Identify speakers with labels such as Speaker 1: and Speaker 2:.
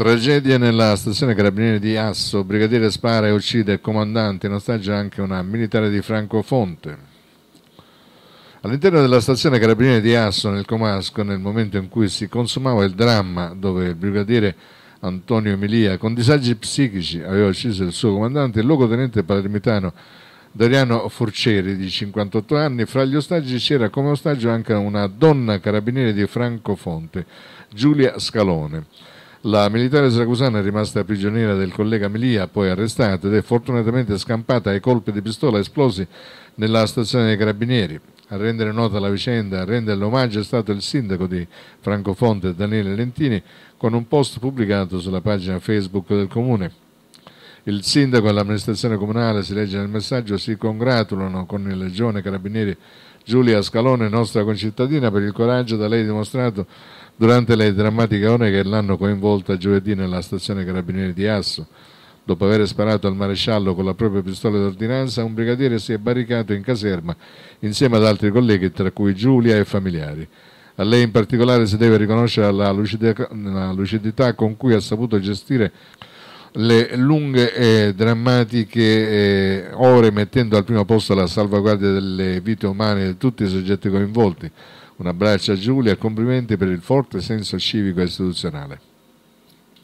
Speaker 1: Tragedia nella stazione carabinieri di Asso, brigadiere spara e uccide il comandante, in ostaggio anche una militare di Francofonte. All'interno della stazione carabinieri di Asso, nel Comasco, nel momento in cui si consumava il dramma, dove il brigadiere Antonio Emilia, con disagi psichici, aveva ucciso il suo comandante, il luogotenente palermitano Doriano Forcieri, di 58 anni, fra gli ostaggi c'era come ostaggio anche una donna carabiniere di Francofonte, Giulia Scalone. La militare siracusana è rimasta prigioniera del collega Melia, poi arrestata ed è fortunatamente scampata ai colpi di pistola esplosi nella stazione dei Carabinieri. A rendere nota la vicenda, a rendere l'omaggio è stato il sindaco di Francofonte Daniele Lentini con un post pubblicato sulla pagina Facebook del comune. Il sindaco e l'amministrazione comunale, si legge nel messaggio, si congratulano con il Legione carabinieri Giulia Scalone, nostra concittadina, per il coraggio da lei dimostrato durante le drammatiche ore che l'hanno coinvolta giovedì nella stazione Carabinieri di Asso. Dopo aver sparato al maresciallo con la propria pistola d'ordinanza, un brigadiere si è barricato in caserma insieme ad altri colleghi, tra cui Giulia e familiari. A lei in particolare si deve riconoscere la lucidità con cui ha saputo gestire le lunghe e drammatiche eh, ore mettendo al primo posto la salvaguardia delle vite umane di tutti i soggetti coinvolti. Un abbraccio a Giulia e complimenti per il forte senso civico e istituzionale.